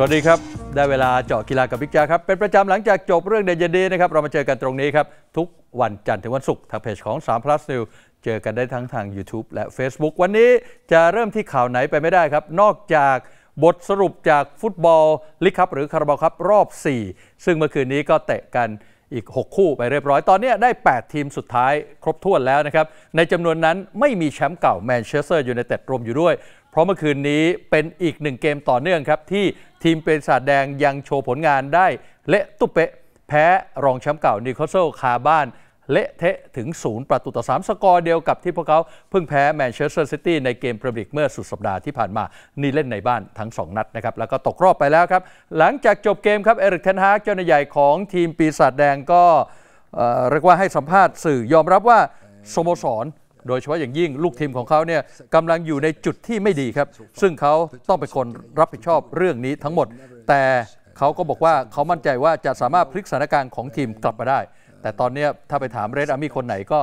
สวัสดีครับ ได้เวลาเจาะกีฬากับบิ๊กจ้าครับ เป็นประจำหลังจากจบเรื่องเดยนเดย์นะครับ เรามาเจอกันตรงนี้ครับ ทุกวันจันทร์ถึงวันศุกร์ทางเพจของ3 plus new เจอกันได้ทั้งทาง YouTube และ Facebook วันนี้จะเริ่มที่ข่าวไหนไปไม่ได้ครับ นอกจากบทสรุปจากฟุตบอลลิคับหรือคาราบาลครับรอบ 4 ซึ่งเมื่อคืนนี้ก็เตะกันอีก 6 คู่ไปเรียบร้อย ตอนนี้ได้ 8 ทีมสุดท้ายครบถ้วนแล้วนะครับ ในจำนวนนั้นไม่มีแชมป์เก่าแมนเชสเตอร์ยูไนเต็ดรวมอยู่ด้วย เพราะเมื่อคืนนี้เป็นอีกหนึ่งเกมต่อเนื่องครับ ที่ทีมเป็นาสแดงยังโชว์ผลงานได้เละตุ๊เปะแพ้รองแชมป์เก่านิโคลโซคาบ้านเละเทะถึง 0 ประตูต่อ 3 สกอร์เดียวกับที่พวกเขาเพิ่งแพ้แมนเชสเตอร์ซิตี้ในเกมเปรีิกเมื่อสุดสัปดาห์ที่ผ่านมา นี่เล่นในบ้านทั้ง 2 นัดนะครับ แล้วก็ตกรอบไปแล้วครับ หลังจากจบเกมครับ เอริกเทนฮากเจ้าหน้าใหญ่ของทีมปีศาจแดงก็เรียกว่าให้สัมภาษณ์สื่อยอมรับว่า สโมสร โดยเฉพาะอย่างยิ่งลูกทีมของเขาเนี่ยกำลังอยู่ในจุดที่ไม่ดีครับ ซึ่งเขาต้องเป็นคนรับผิดชอบเรื่องนี้ทั้งหมด แต่เขาก็บอกว่าเขามั่นใจว่าจะสามารถพลิกสถานการณ์ของทีมกลับมาได้แต่ตอนนี้ถ้าไปถามเรดอาร์มี่คนไหนก็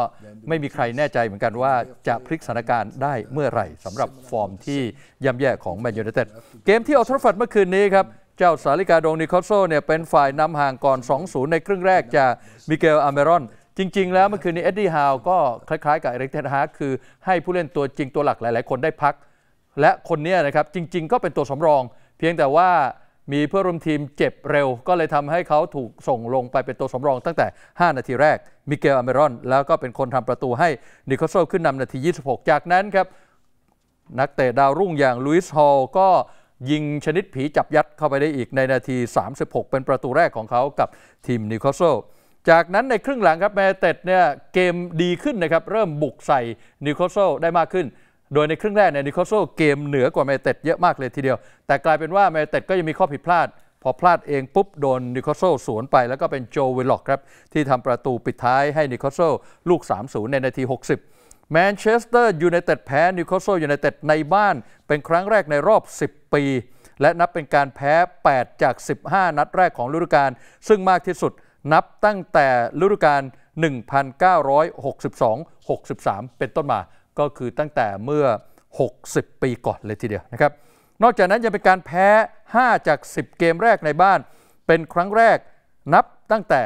ไม่มีใครแน่ใจเหมือนกันว่า จะพลิกสถานการณ์ได้เมื่อไหร่สำหรับฟอร์มที่ย่ำแย่ของแมนยูเนเต็ดเกมที่ออสทรฟัดเมื่อคืนนี้ครับเจ้าสาลิกาดงนิคอโซเนี่ยเป็นฝ่ายนำห่างก่อน 2-0 ในครึ่งแรกจาก มิเกลอาเมรอน จริง ๆ แล้วเมื่อคืนนี้เอ็ดดี้ฮาวก็คล้าย ๆ กับเอริกเทนฮาร์คือให้ผู้เล่นตัวจริงตัวหลักหลายๆคนได้พัก และคนนี้นะครับจริง ๆ ก็เป็นตัวสำรอง เพียงแต่ว่ามีเพื่อร่วมทีมเจ็บเร็ว ก็เลยทำให้เขาถูกส่งลงไปเป็นตัวสำรองตั้งแต่ 5 นาทีแรก มิเกลอเมรอน แล้วก็เป็นคนทำประตูให้นิโคโซขึ้นนำนาที 26 จากนั้นครับนักเตะดาวรุ่งอย่างลุยส์ฮอลก็ยิงชนิดผีจับยัดเข้าไปได้อีกในนาที 36 เป็นประตูแรกของเขากับทีมนิโคโซจากนั้นในครึ่งหลังครับแมเต็ดเนี่ยเกมดีขึ้นนะครับเริ่มบุกใส่นิโคโซได้มากขึ้นโดยในครึ่งแรกเนี่ยนิโคโซเกมเหนือกว่าแมตเต็ดเยอะมากเลยทีเดียว แต่กลายเป็นว่าแมตเต็ดก็ยังมีข้อผิดพลาด พอพลาดเองปุ๊บโดนนิโคโซสวนไป แล้วก็เป็นโจวิลล็อกครับ ที่ทำประตูปิดท้ายให้นิโคโซลูก 3-0 ในนาที 60แมนเชสเตอร์ยูไนเต็ดแพ้นิโคโซยูไนเต็ดในบ้าน เป็นครั้งแรกในรอบ 10 ปี และนับเป็นการแพ้ 8 จาก 15 นัดแรกของฤดูกาลซึ่งมากที่สุดนับตั้งแต่ฤดูกาล1962-63เป็นต้นมาก็คือตั้งแต่เมื่อ 60 ปีก่อนเลยทีเดียวนะครับ นอกจากนั้นยังเป็นการแพ้ 5 จาก 10 เกมแรกในบ้าน เป็นครั้งแรก นับตั้งแต่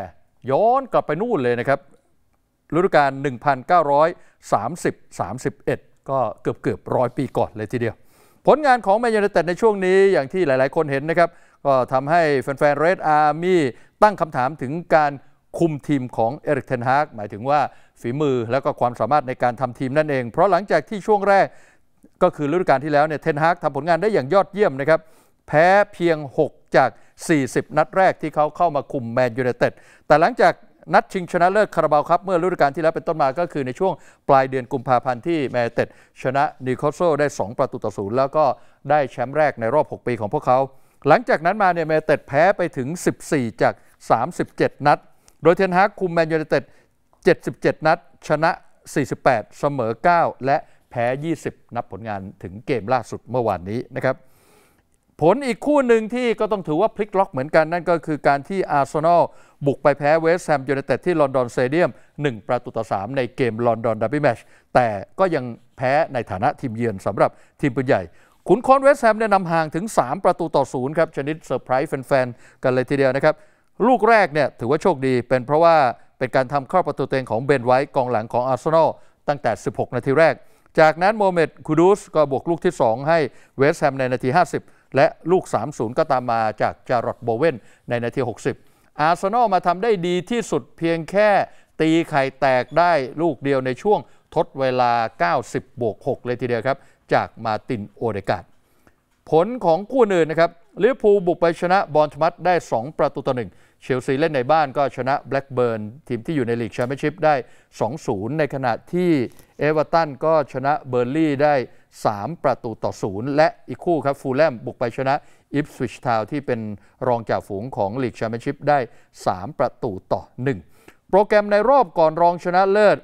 ย้อนกลับไปนู่นเลยนะครับ ฤดูกาล 1930-31 ก็เกือบเกือบร้อยปีก่อนเลยทีเดียว ผลงานของแมนยูไนเต็ดในช่วงนี้อย่างที่หลายๆคนเห็นนะครับ ก็ทำให้แฟนๆเรดอาร์มี่ตั้งคำถามถึงการคุมทีมของเอริกเทนฮากหมายถึงว่าฝีมือและก็ความสามารถในการทำทีมนั่นเอง เพราะหลังจากที่ช่วงแรกก็คือฤดูกาลที่แล้วเนี่ยเทนฮากทำผลงานได้อย่างยอดเยี่ยมนะครับ แพ้เพียง 6 จาก 40 นัดแรกที่เขาเข้ามาคุมแมนยูไนเต็ดแต่หลังจากนัดชิงชนะเลิศคาราบาวครับเมื่อฤดูกาลที่แล้วเป็นต้นมาก็คือในช่วงปลายเดือนกุมภาพันธ์ที่แมนเต็ดชนะนิโคโซได้2 ประตูต่อศูนย์แล้วก็ได้แชมป์แรกในรอบ 6 ปีของพวกเขา หลังจากนั้นมาเนี่ยแมนเต็ดแพ้ไปถึง 14 จาก 37 นัด โดยเทนฮากคุมแมนยูไนเต็ด77 นัด ชนะ 48 เสมอ 9 และแพ้ 20 นับผลงานถึงเกมล่าสุดเมื่อวานนี้นะครับ ผลอีกคู่หนึ่งที่ก็ต้องถือว่าพลิกล็อก เหมือนกัน นั่นก็คือการที่อาร์เซนอลบุกไปแพ้เวสต์แฮมยูไนเต็ดที่ลอนดอนสเตเดียม1 ประตูต่อ 3 ในเกมลอนดอนดับบี้แมชแต่ก็ยังแพ้ในฐานะทีมเยือนสำหรับทีมปืนใหญ่ขุนคอนเวสต์แฮมเนี่ยนำห่างถึง 3 ประตูต่อศูนย์ครับชนิดเซอร์ไพรส์แฟนๆกันเลยทีเดียวนะครับลูกแรกเนี่ยถือว่าโชคดี เป็นเพราะว่าเป็นการทำเข้าประตูเต็งของเบนไว้์กองหลังของอาร์เซนอลตั้งแต่ 16 นาทีแรก จากนั้นโมเมดคูดูสก็บวกลูกที่ 2 ให้เวสต์แฮมในนาที 50 และลูก 30 ก็ตามมาจากจารอดโบเวนในนาที 60 อาร์เซนอลมาทำได้ดีที่สุดเพียงแค่ตีไข่แตกได้ลูกเดียวในช่วงทดเวลา 90 บวก 6 เลยทีเดียวครับ จากมาตินโอเดกาดผลของคู่อื่นนะครับลิเวอร์พูลบุกไปชนะบอลชมัตได้ 2 ประตูต่อหนึ่งเชลซีเล่นในบ้านก็ชนะแบล็กเบิร์นทีมที่อยู่ในลีกแชมเปี้ยนชิพได้2-0ในขณะที่เอเวอร์ตันก็ชนะเบอร์ลี่ได้ 3 ประตูต่อ 0 และอีกคู่ครับฟูลแลมบุกไปชนะอิฟสวิชทาวที่เป็นรองจ่าฝูงของลีกแชมเปี้ยนชิพได้ 3 ประตูต่อ 1 โปรแกรมในรอบก่อนรองชนะเลิศ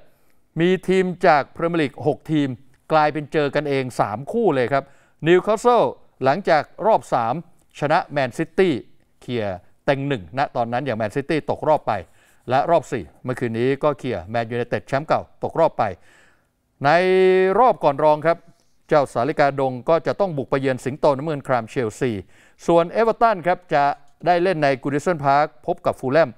มีทีมจากพรีเมียร์ลีก6ทีม กลายเป็นเจอกันเอง 3 คู่เลยครับนิวคาสเซิลหลังจากรอบ 3 ชนะแมนซิตี้เคลียร์ต็งหนึ่งณตอนนั้นอย่างแมนซิตี้ตกรอบไปและรอบ 4 เมื่อคืนนี้ก็เคลียร์แมนยูไนเต็ดแชมป์เก่า ตกรอบไป ในรอบก่อนรองครับ เจ้าสาลิกาดงก็จะต้องบุกไปเยือนสิงโตน้ำเงินครามเชลซี ส่วนเอเวอร์ตันครับจะได้เล่นในกูดิสันพาร์คพบกับฟูลแลม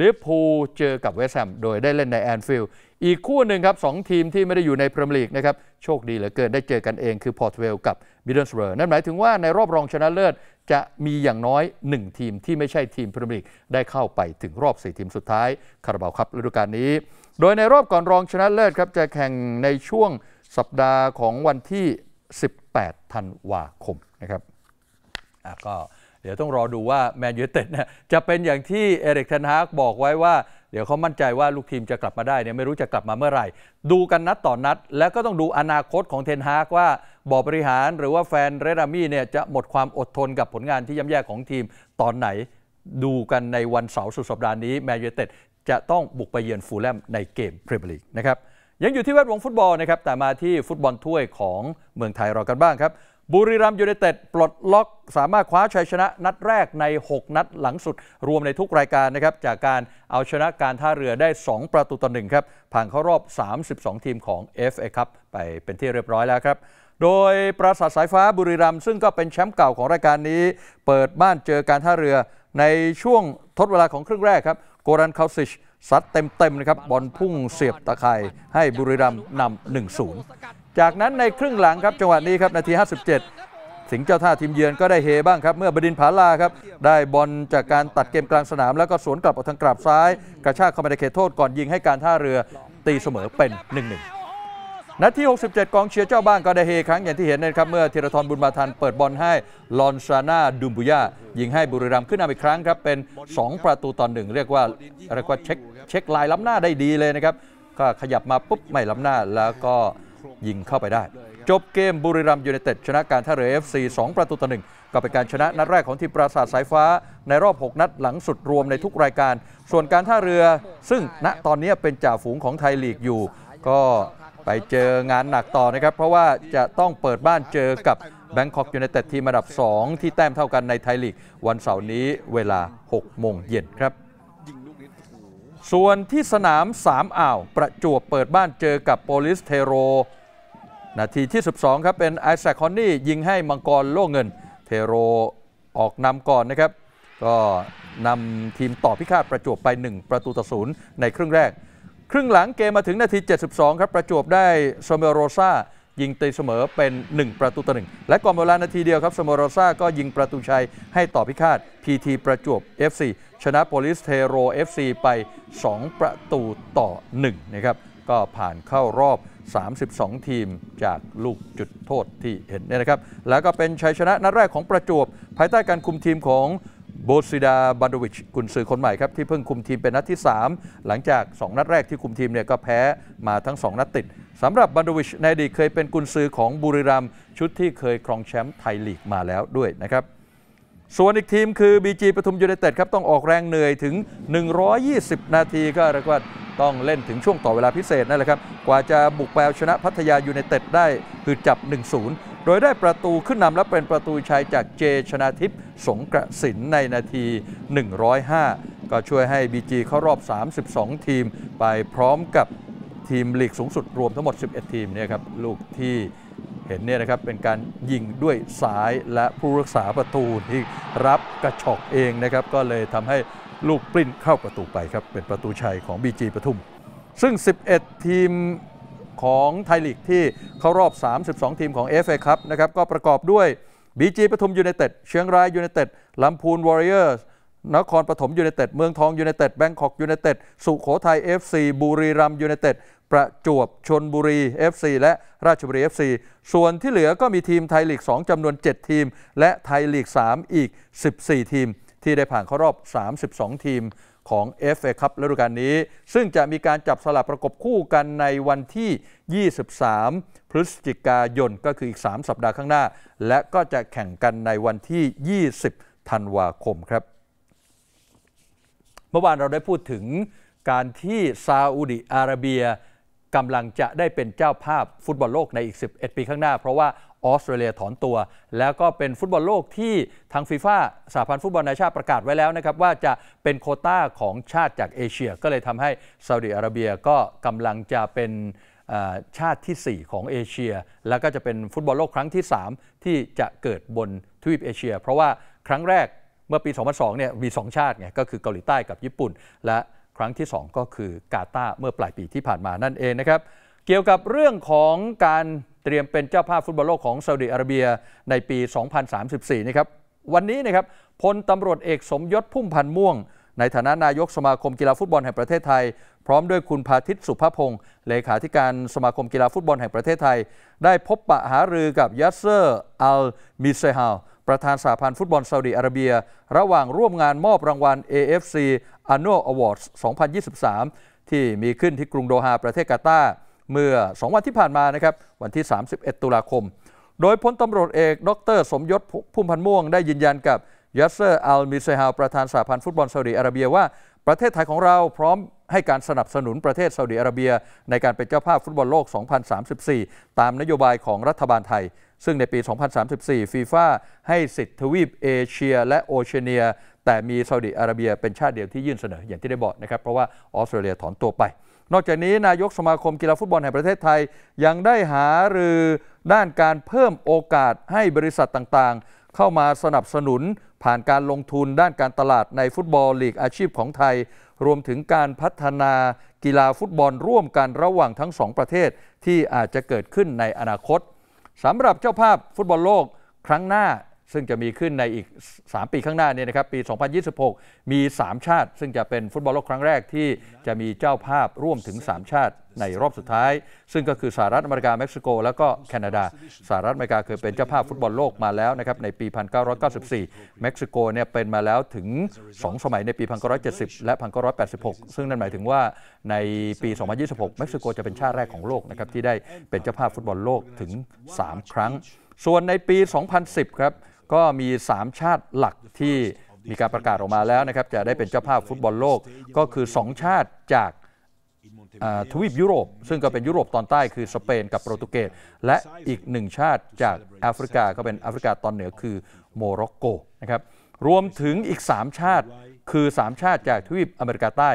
ลิเวอร์พูลเจอกับเวสต์แฮมโดยได้เล่นในแอนฟิลด์อีกคู่หนึ่งครับสองทีมที่ไม่ได้อยู่ในพรีเมียร์ลีกนะครับ โชคดีเหลือเกินได้เจอกันเองคือพอร์ตเวลกับบิดเดิลสเบอร์นั่นหมายถึงว่าในรอบรองชนะเลิศ จะมีอย่างน้อย 1 ทีมที่ไม่ใช่ทีมพรีเมียร์ลีก ได้เข้าไปถึงรอบ4ทีมสุดท้ายคาราบาวครับฤดูกาลนี้ โดยในรอบก่อนรองชนะเลิศครับจะแข่งในช่วงสัปดาห์ของวันที่ 18ธันวาคมนะครับก็เดี๋ยวต้องรอดูว่าแมนยูเต็ดนะจะเป็นอย่างที่เอริกเทนฮากบอกไว้ว่าเดี๋ยวเขามั่นใจว่าลูกทีมจะกลับมาได้เนี่ยไม่รู้จะกลับมาเมื่อไหร่ ดูกันนัดต่อนนัด แล้วก็ต้องดูอนาคตของเทนฮากว่าบอร์บริหารหรือว่าแฟนเรดามี่เนี่ยจะหมดความอดทนกับผลงานที่ย่ำแย่ของทีมตอนไหน ดูกันในวันเสาร์สุดสัปดาห์นี้แมนยูเต็ดจะต้องบุกไปเยือนฟูลแลมในเกมพรีเมียร์ลีกนะครับยังอยู่ที่แวดวงฟุตบอลนะครับแต่มาที่ฟุตบอลถ้วยของเมืองไทยเรากันบ้างครับบุรีรัมยูไนเต็ดปลดล็อกสามารถคว้าชัยชนะนัดแรกใน 6 นัดหลังสุดรวมในทุกรายการนะครับ จากการเอาชนะการท่าเรือได้ 2 ประตูต่อหนึ่งครับผ่านเข้ารอบ 32 ทีมของ FA ครัไปเป็นที่เรียบร้อยแล้วครับโดยปราสาทสายฟ้าบุรีรัมซึ่งก็เป็นแชมป์เก่าของรายการนี้ เปิดบ้านเจอการท่าเรือในช่วงทดเวลาของครึ่งแรกครับ โกรันคาซิชซัดเต็มๆนะครับบอลพุ่งเสียบตะไคร่ให้บุรีรัมย์นำ1-0จากนั้นในครึ่งหลังครับ จังหวะนี้ครับนาที57สิงห์เจ้าท่าทีมเยือนก็ได้เฮบ้างครับ เมื่อบดินผาลาครับได้บอลจากการตัดเกมกลางสนามแล้วก็สวนกลับออกทางกราบซ้าย กระชากเข้ามาในเขตโทษก่อนยิงให้การท่าเรือตีเสมอเป็น1-1นาที67 กองเชียร์เจ้าบ้านก็ได้เฮครั้งอย่างที่เห็นนะครับเมื่อธีรทรบุญมาทันเปิดบอลให้ลอนซาน่าดุมบุยายิงให้บุรีรัมย์ขึ้นนำอีกครั้งครับเป็น 2 ประตูต่อหนึ่งเรียกว่าเรียกว่าเช็คเช็คลายล้ำหน้าได้ดีเลยนะครับก็ขยับมาปุ๊บไม่ล้ำหน้าแล้วก็ยิงเข้าไปได้ จบเกมบุรีรัมยูไนเต็ดชนะการท่าเรือ FC 2 ประตูต่อหนึ่งก็เป็นการชนะนัดแรกของทีมปราสาทสายฟ้า ในรอบ 6 นัดหลังสุดรวมในทุกรายการ ส่วนการท่าเรือ ซึ่งณตอนนี้เป็นจ่าฝูงของไทยลีกอยู่ ก็ไปเจองานหนักต่อนะครับ เพราะว่าจะต้องเปิดบ้านเจอกับแบงคอกยูไนเต็ดทีมระดับ 2 ที่แต้มเท่ากันในไทยลีกวันเสาร์นี้เวลา6โมงเย็นครับส่วนที่สนามสามอ่าวประจวบเปิดบ้านเจอกับโปลิสเทโร นาทีที่ 12ครับเป็นไอแซคคอนนี่ยิงให้มังกรโล่เงิน เทโรออกนำก่อนนะครับ ก็นำทีมต่อพิฆาตประจวบไป 1 ประตูต่อศูนย์ในครึ่งแรก ครึ่งหลังเกมมาถึงนาที 72ครับประจวบได้โซเมโรซายิงตีเสมอเป็น 1 ประตูต่อหนึ่งและก่อนเวลานาทีเดียวครับสมโรซาก็ยิงประตูชัยให้ต่อพิฆาตพีทีประจวบ FC ชนะโปลิสเทโร FC ไป 2 ประตูต่อ1นะครับก็ผ่านเข้ารอบ 32 ทีมจากลูกจุดโทษที่เห็นเนี่ยนะครับแล้วก็เป็นชัยชนะนัดแรกของประจวบ ภายใต้การคุมทีมของโบซิดาบันดวิชกุนซือคนใหม่ครับที่เพิ่งคุมทีมเป็นนัดที่ 3 หลังจาก 2 นัดแรกที่คุมทีมเนี่ยก็แพ้มาทั้ง 2นัดติดสำหรับบันดวิชในอดีตเคยเป็นกุนซือของบุรีรัมชุดที่เคยครองแชมป์ไทยลีกมาแล้วด้วยนะครับ ส่วนอีกทีมคือ BG ปทุมยูไนเต็ดครับต้องออกแรงเหนื่อยถึง 120 นาทีก็เรียกว่าต้องเล่นถึงช่วงต่อเวลาพิเศษนั่นแหละครับกว่าจะบุกแปลชนะพัทยายูไนเต็ดได้ คือจับ 1-0 โดยได้ประตูขึ้นนำและเป็นประตูชัยจากเจชนาทิพย์สงกระสินในนาที 105 ก็ช่วยให้ BG เข้ารอบ 32 ทีม ไปพร้อมกับทีมลีกสูงสุดรวมทั้งหมด 11 ทีมเนี่ยครับ ลูกที่เห็นเนี่ยนะครับ เป็นการยิงด้วยสายและผู้รักษาประตูที่รับกระชอกเองนะครับ ก็เลยทำให้ลูกปริ้นเข้าประตูไปครับ เป็นประตูชัยของ BG ปทุม ซึ่ง 11 ทีมของไทยลีกที่เข้ารอบ 32 ทีมของ FA ค u ันะครับ ก็ประกอบด้วย BG ปทุมยูเนเต็ดเชียงรายยูเนเต็ดลำพูนวอริเออร์สนครปฐมยูเนเต็ด เมืองทองยูเนเต็ด แบงคอกยูเนเต็ด สุโขทัย FC บุรีรัมยูเนเต็ด ประจวบชนบุรี FC และราชบุรี FC ส่วนที่เหลือก็มีทีมไทยลีก 2จำนวน 7 ทีม และไทยลีก 3 อีก 14 ทีม ที่ได้ผ่านเข้ารอบ 32 ทีมของ FA ครับฤดูกาลนี้ ซึ่งจะมีการจับสลับประกบคู่กันในวันที่ 23 พฤศจิกายนก็คืออีก 3 สัปดาห์ข้างหน้า และก็จะแข่งกันในวันที่ 20ธันวาคมครับเมื่อวานเราได้พูดถึงการที่ซาอุดิอาระเบียกำลังจะได้เป็นเจ้าภาพฟุตบอลโลกในอีก11 ปี ข้างหน้า เพราะว่าออสเตรเลียถอนตัว แล้วก็เป็นฟุตบอลโลกที่ทางฟีฟ่าสหพันธ์ฟุตบอลนานชาติประกาศไว้แล้วนะครับว่าจะเป็นโคต้าของชาติจากเอเชีย ก็เลยทำให้ซาอุดิอาระเบียก็กำลังจะเป็นชาติที่ 4 ของเอเชีย แล้วก็จะเป็นฟุตบอลโลกครั้งที่ 3 ที่จะเกิดบนทวีปเอเชีย เพราะว่าครั้งแรกมื่อปี 2002 เนี่ย มี2ชาติไงก็คือเกาหลีใต้กับญี่ปุ่น และครั้งที่ 2 ก็คือกาตาร์เมื่อปลายปีที่ผ่านมา นั่นเองนะครับ เกี่ยวกับเรื่องของการเตรียมเป็นเจ้าภาพฟุตบอลโลกของซาอุดิอาระเบียในปี 2034 นะครับ วันนี้นะครับ พลตำรวจเอกสมยศ พุ่มพันธ์ม่วง ในฐานะนายกสมาคมกีฬาฟุตบอลแห่งประเทศไทย พร้อมด้วยคุณพาทิตสุภพงศ์เลขาธิการสมาคมกีฬาฟุตบอลแห่งประเทศไทย ได้พบปะหารือกับยัสเซอร์ อัล มิเซฮาลประธานสาพันธ์ฟุตบอลซาอุดีอาระเบีย ระหว่างร่วมงานมอบรางวัล AFC Annual Awards 2023 ที่มีขึ้นที่กรุงโดฮาประเทศกาตาเมื่อ2วันที่ผ่านมานะครับวันที่ 31 ตุลาคม โดยพลตำรวจเอกดรสมยศพุ่มพันธ์ม่วงได้ยืนยันกับยัสเซอร์อัลมิเซฮาประธานสาพันธ์ฟุตบอลซาอุดีอาระเบียว่าประเทศไทยของเราพร้อมให้การสนับสนุนประเทศซาอุดีอาระเบียในการเป็นเจ้าภาพฟุตบอลโลก 2034 ตามนโยบายของรัฐบาลไทยซึ่งในปี 2034 ฟีฟ่าให้สิทธิทวีปเอเชียและโอเชียเนีย แต่มีซาอุดิอาระเบียเป็นชาติเดียวที่ยื่นเสนออย่างที่ได้บอกนะครับ เพราะว่าออสเตรเลียถอนตัวไป นอกจากนี้ นายกสมาคมกีฬาฟุตบอลแห่งประเทศไทย ยังได้หารือด้านการเพิ่มโอกาสให้บริษัทต่างๆ เข้ามาสนับสนุน ผ่านการลงทุนด้านการตลาดในฟุตบอลลีกอาชีพของไทย รวมถึงการพัฒนากีฬาฟุตบอลร่วมกันระหว่างทั้งสองประเทศที่อาจจะเกิดขึ้นในอนาคตสำหรับเจ้าภาพฟุตบอลโลกครั้งหน้าซึ่งจะมีขึ้นในอีก 3 ปีข้างหน้าเนี่ยนะครับปี 2026 มี 3 ชาติ ซึ่งจะเป็นฟุตบอลโลกครั้งแรกที่จะมีเจ้าภาพร่วมถึง 3 ชาติในรอบสุดท้าย ซึ่งก็คือสหรัฐอเมริกาเม็กซิโก แล้วก็แคนาดา สหรัฐอเมริกาเคยเป็นเจ้าภาพฟุตบอลโลกมาแล้วนะครับในปี 1994 เม็กซิโกเนี่ยเป็นมาแล้วถึง 2 สมัยในปี1970และ1986ซึ่งนั่นหมายถึงว่าในปี 2026 เม็กซิโกจะเป็นชาติแรกของโลกนะครับที่ได้เป็นเจ้าภาพฟุตบอลโลกถึง 3 ครั้ง ส่วนในปี 2010 ครับก็มี 3 ชาติหลักที่มีการประกาศออกมาแล้วนะครับจะได้เป็นเจ้าภาพฟุตบอลโลกก็คือ 2 ชาติจากทวีปยุโรป ซึ่งก็เป็นยุโรปตอนใต้คือสเปนกับโปรตุเกสและอีกหนึ่งชาติจากแอฟริกาก็เป็นแอฟริกาตอนเหนือคือโมร็อกโกนะครับรวมถึงอีก 3 ชาติคือ3ชาติจากทวีปอเมริกาใต้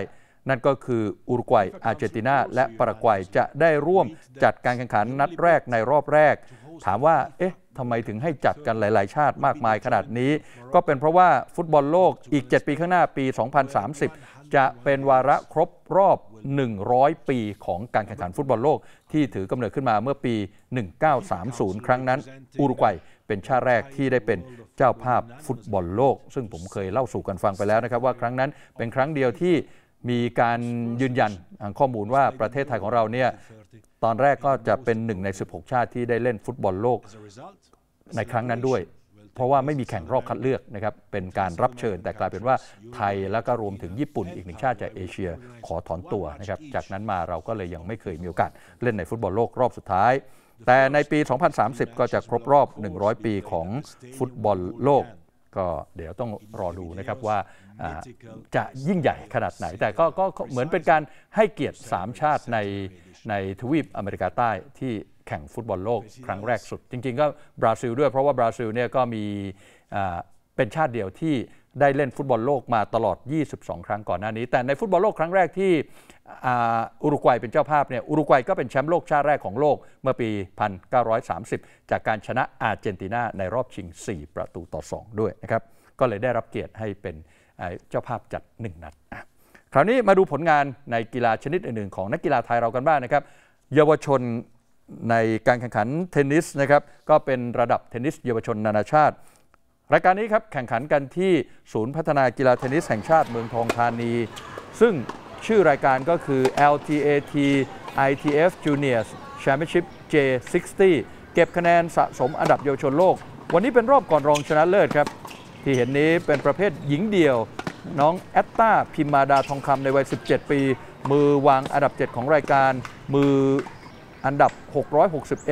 นั่นก็คืออุรุกวัย อาร์เจนตินาและปารากวัยจะได้ร่วมจัดการแข่งขันนัดแรกในรอบแรก ถามว่าเอ๊ะทำไมถึงให้จัดกันหลาย ๆ ชาติมากมายขนาดนี้ ก็เป็นเพราะว่าฟุตบอลโลกอีก 7 ปีข้างหน้าปี 2030 จะเป็นวาระครบรอบ 100 ปีของการแข่งขันฟุตบอลโลกที่ถือกำเนิดขึ้นมาเมื่อปี 1930 ครั้งนั้น อุรุกวัยเป็นชาติแรกที่ได้เป็นเจ้าภาพฟุตบอลโลก ซึ่งผมเคยเล่าสู่กันฟังไปแล้วนะครับว่าครั้งนั้นเป็นครั้งเดียวที่มีการยืนยันข้อมูลว่าประเทศไทยของเราเนี่ยตอนแรกก็จะเป็นหนึ่งใน 16 ชาติที่ได้เล่นฟุตบอลโลกในครั้งนั้นด้วยเพราะว่าไม่มีแข่งรอบคัดเลือกนะครับเป็นการรับเชิญแต่กลายเป็นว่าไทยแล้วก็รวมถึงญี่ปุ่นอีกหนึ่งชาติจากเอเชียขอถอนตัวนะครับจากนั้นมาเราก็เลยยังไม่เคยมีโอกาสเล่นในฟุตบอลโลกรอบสุดท้าย แต่ในปี 2030 ก็จะครบรอบ 100 ปีของฟุตบอลโลก ก็เดี๋ยวต้องรอดูนะครับว่าจะยิ่งใหญ่ขนาดไหน แต่ก็เหมือนเป็นการให้เกียรติ 3 ชาติในในทวีปอเมริกาใต้ที่แข่งฟุตบอลโลกครั้งแรกสุด จริงๆ ก็บราซิลด้วย เพราะว่าบราซิลเนี่ยก็มีเป็นชาติเดียวที่ได้เล่นฟุตบอลโลกมาตลอด 22 ครั้งก่อนหน้านี้ แต่ในฟุตบอลโลกครั้งแรกที่อุรุกวัยเป็นเจ้าภาพเนี่ย อุรุกวัยก็เป็นแชมป์โลกชาติแรกของโลกเมื่อปี 1930 จากการชนะอาร์เจนตินาในรอบชิง 4 ประตูต่อ 2 ด้วยนะครับ ก็เลยได้รับเกียรติให้เป็นเจ้าภาพจัด 1นัด คราวนี้มาดูผลงานในกีฬาชนิดอื่นๆ ของนักกีฬาไทยเรากันบ้างนะครับเยาวชนในการแข่งขันเทนนิสนะครับ ก็เป็นระดับเทนนิส เยาวชนนานาชาติ รายการนี้ครับแข่งขันกันที่ศูนย์พัฒนากีฬาเทนนิสแห่งชาติเมืองทองธานี ซึ่งชื่อรายการก็คือ LTAT ITF Juniors Championship J60 เก็บคะแนนสะสมอันดับเยาวชนโลก วันนี้เป็นรอบก่อนรองชนะเลิศครับ ที่เห็นนี้เป็นประเภทหญิงเดี่ยวน้องแอตตาพิมมาดาทองคำในวัย17 ปี มือวางอันดับ 7 ของรายการมืออันดับ 661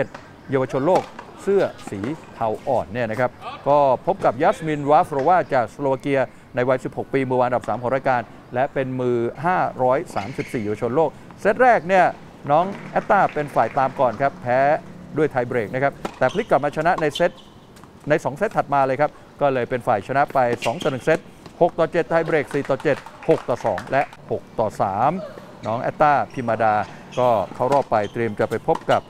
เยาวชนโลก เสื้อสีเทาอ่อนเนี่ยนะครับ ก็พบกับยัสมิน วาฟโรวาจากสโลวาเกียในวัย 16 ปี มือวาอันดับ3 ของรายการ และเป็นมือ 534 เยาวชนโลก เซตแรกเนี่ยน้องแอตตาเป็นฝ่ายตามก่อนครับแพ้ด้วยไทยเบรกนะครับ แต่พลิกกลับมาชนะในเซตใน2เซตถัดมาเลยครับ ก็เลยเป็นฝ่ายชนะไป 2 ต่อ 1 เซต6 ต่อ 7 ไทยเบรก4ต่อ 7 6 ต่อ2และ6ต่อ3น้องแอตตาพิมาดา ก็เข้ารอบไปเตรียมจะไปพบกับ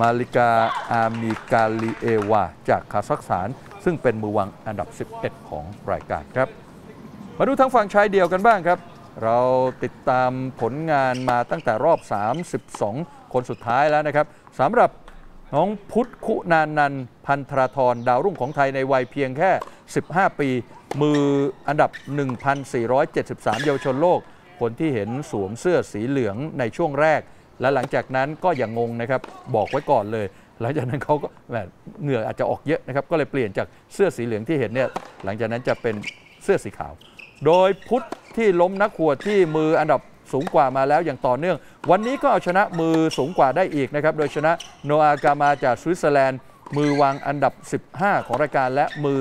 มาลิกาอามีกาลีเอวาจากคาซัคสถานซึ่งเป็นมือวางอันดับ 11 ของรายการครับ มาดูทางฝั่งชายเดียวกันบ้างครับ เราติดตามผลงานมาตั้งแต่รอบ 32 คนสุดท้ายแล้วนะครับสำหรับ น้องพุทธคุณานันพันธราธร ดาวรุ่งของไทยในวัยเพียงแค่ 15 ปีมืออันดับ 1,473 เยาวชนโลกคนที่เห็นสวมเสื้อสีเหลืองในช่วงแรก และหลังจากนั้นก็อย่างงงนะครับบอกไว้ก่อนเลย หลังจากนั้นเขาก็แบบเหงื่ออาจจะออกเยอะนะครับ ก็เลยเปลี่ยนจากเสื้อสีเหลืองที่เห็นเนี่ยหลังจากนั้นจะเป็นเสื้อสีขาวโดยพุทธที่ล้มนักขวดที่มืออันดับสูงกว่ามาแล้วอย่างต่อเนื่อง วันนี้ก็เอาชนะมือสูงกว่าได้อีกนะครับโดยชนะโนอากามาจากสวิตเซอร์แลนด์ มือวางอันดับ 15 ของรายการและมือ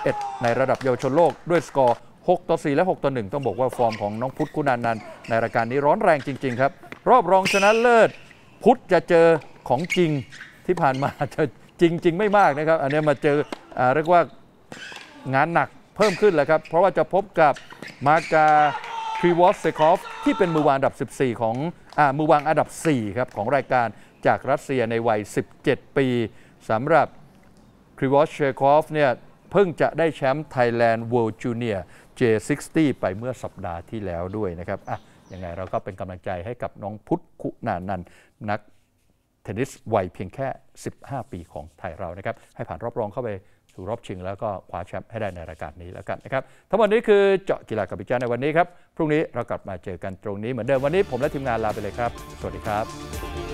811 ในระดับเยาวชนโลกด้วยสกอร์6ต่อ4และ 6ต่อ1ต้องบอกว่าฟอร์มของน้องพุทธคุณานันท์ในรายการนี้ร้อนแรงจริง ๆ ครับ รอบรองชนะเลิศพุทธจะเจอของจริงที่ผ่านมาจะจริง ๆ ไม่มากนะครับอันนี้มาเจออเรียกว่างานหนักเพิ่มขึ้นแล้วครับ เพราะว่าจะพบกับมากาครีวอสเซคอฟที่เป็นมือวางอันดับ 14 ของอมือวางอันดับ4ครับของรายการจากรัสเซียในวัย17 ปีสำหรับครีวอสเชคอฟเนี่ยเพิ่งจะได้แชมป์ Thailand World Junior J60 ไปเมื่อสัปดาห์ที่แล้วด้วยนะครับอ่ะยังไงเราก็เป็นกำลังใจให้กับน้องพุทธคุณานันนักเทนนิสวัยเพียงแค่ 15 ปีของไทยเรานะครับ ให้ผ่านรอบรองเข้าไปสู่รอบชิงแล้วก็คว้าแชมป์ให้ได้ในรายการนี้แล้วกันนะครับ ทั้งหมดนี้คือเจาะกีฬากับพิจารในวันนี้ครับ พรุ่งนี้เรากลับมาเจอกันตรงนี้เหมือนเดิมวันนี้ ผมและทีมงานลาไปเลยครับ สวัสดีครับ